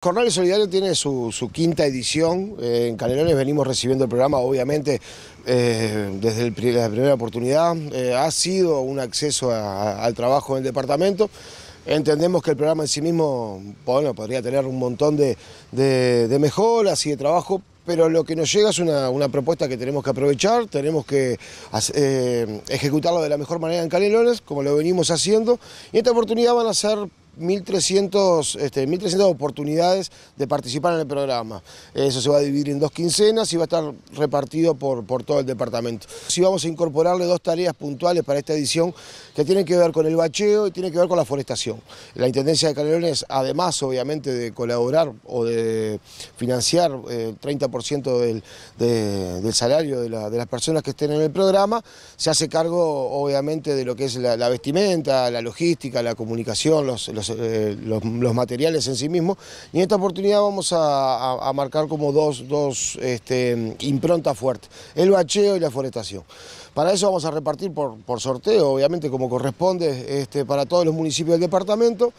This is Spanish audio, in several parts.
Jornales Solidario tiene su, quinta edición, eh, en Canelones venimos recibiendo el programa obviamente eh, desde la primera oportunidad, eh, ha sido un acceso al trabajo en el departamento, entendemos que el programa en sí mismo podría tener un montón de, mejoras y de trabajo, pero lo que nos llega es una, propuesta que tenemos que aprovechar, tenemos que ejecutarlo de la mejor manera en Canelones, como lo venimos haciendo, y esta oportunidad van a ser 1.300 este, oportunidades de participar en el programa. Eso se va a dividir en dos quincenas y va a estar repartido por, por todo el departamento. Si vamos a incorporarle dos tareas puntuales para esta edición que tienen que ver con el bacheo y tienen que ver con la forestación. La Intendencia de Calderones, además obviamente de colaborar o de financiar el eh, 30% del, del, salario de, las personas que estén en el programa, se hace cargo obviamente de lo que es la, vestimenta, la logística, la comunicación, los eh, los, materiales en sí mismos. Y en esta oportunidad vamos a, marcar como dos, dos este, improntas fuertes, el bacheo y la forestación. Para eso vamos a repartir por, por sorteo, obviamente como corresponde este, para todos los municipios del departamento.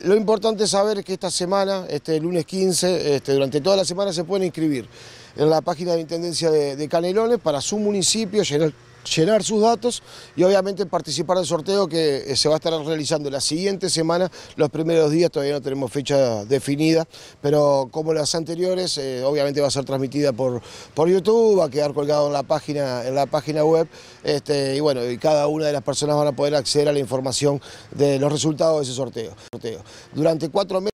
Lo importante es saber que esta semana, este lunes 15, este, durante toda la semana se pueden inscribir en la página de Intendencia de, Canelones para su municipio, llenar llenar sus datos y obviamente participar del sorteo que eh, se va a estar realizando la siguiente semana, los primeros días, todavía no tenemos fecha definida, pero como las anteriores, eh, obviamente va a ser transmitida por, por YouTube, va a quedar colgado en la página, en la página web, este, y bueno, cada una de las personas van a poder acceder a la información de los resultados de ese sorteo. Durante cuatro meses